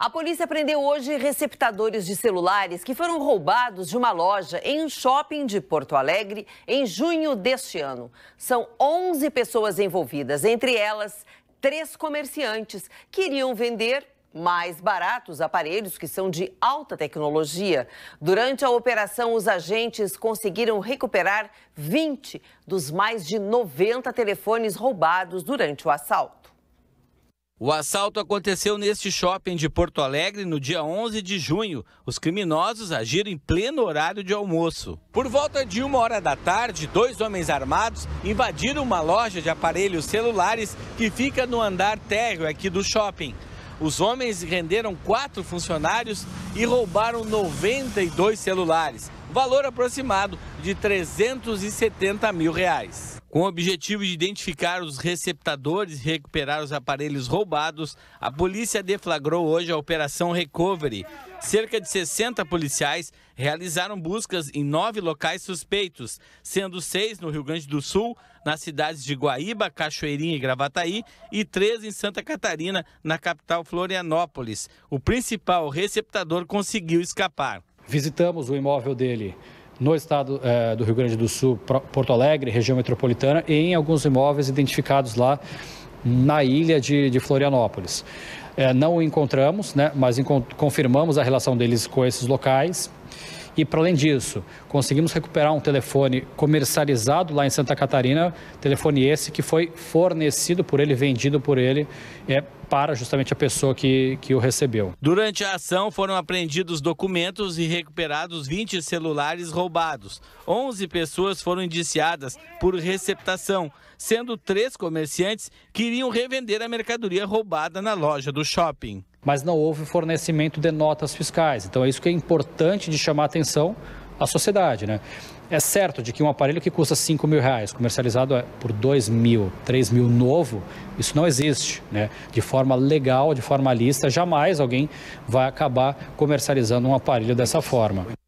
A polícia prendeu hoje receptadores de celulares que foram roubados de uma loja em um shopping de Porto Alegre em junho deste ano. São 11 pessoas envolvidas, entre elas três comerciantes que iriam vender mais baratos aparelhos que são de alta tecnologia. Durante a operação, os agentes conseguiram recuperar 20 dos mais de 90 telefones roubados durante o assalto. O assalto aconteceu neste shopping de Porto Alegre no dia 11 de junho. Os criminosos agiram em pleno horário de almoço. Por volta de uma hora da tarde, dois homens armados invadiram uma loja de aparelhos celulares que fica no andar térreo aqui do shopping. Os homens renderam quatro funcionários e roubaram 92 celulares, valor aproximado de 370 mil reais. Com o objetivo de identificar os receptadores e recuperar os aparelhos roubados, a polícia deflagrou hoje a Operação Recovery. Cerca de 60 policiais realizaram buscas em nove locais suspeitos, sendo seis no Rio Grande do Sul, nas cidades de Guaíba, Cachoeirinha e Gravataí, e três em Santa Catarina, na capital Florianópolis. O principal receptador conseguiu escapar. Visitamos o imóvel dele no estado eh, do Rio Grande do Sul, Porto Alegre, região metropolitana, e em alguns imóveis identificados lá na ilha de, de Florianópolis. Eh, não o encontramos, né, mas confirmamos a relação deles com esses locais e para além disso, conseguimos recuperar um telefone comercializado lá em Santa Catarina, telefone esse que foi fornecido por ele, vendido por ele, é, para justamente a pessoa que, que o recebeu. Durante a ação foram apreendidos documentos e recuperados 20 celulares roubados. 11 pessoas foram indiciadas por receptação, sendo três comerciantes que iriam revender a mercadoria roubada na loja do shopping mas não houve fornecimento de notas fiscais. Então é isso que é importante de chamar a atenção à sociedade, né? É certo de que um aparelho que custa 5 mil reais, comercializado é, por 2 mil, 3 mil novo, isso não existe. Né? De forma legal, de forma lista, jamais alguém vai acabar comercializando um aparelho dessa forma.